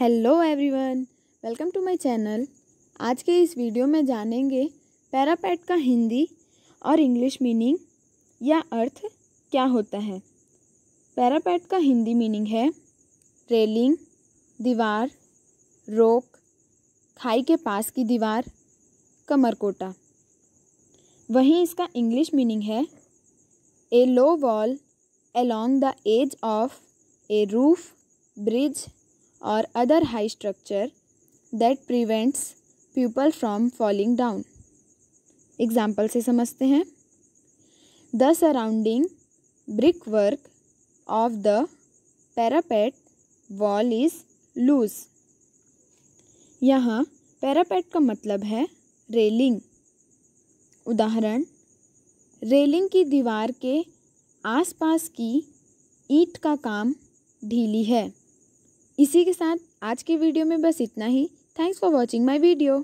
hello everyone welcome to my channel आज के इस वीडियो में जानेंगे पैरापेट का हिंदी और इंग्लिश मीनिंग या अर्थ क्या होता है पैरापैट का हिंदी मीनिंग है रेलिंग दीवार रोक खाई के पास की दीवार कमरकोटा वहीं इसका इंग्लिश मीनिंग है a low wall along the edge of a roof bridge और other high structure that prevents people from falling down example से समझते हैं the surrounding brick work of the parapet wall is loose यहाँ parapet का मतलब है railing उदाहरण railing की दीवार के आसपास की ईंट का काम ढीली है इसी के साथ आज के वीडियो में बस इतना ही thanks for watching my video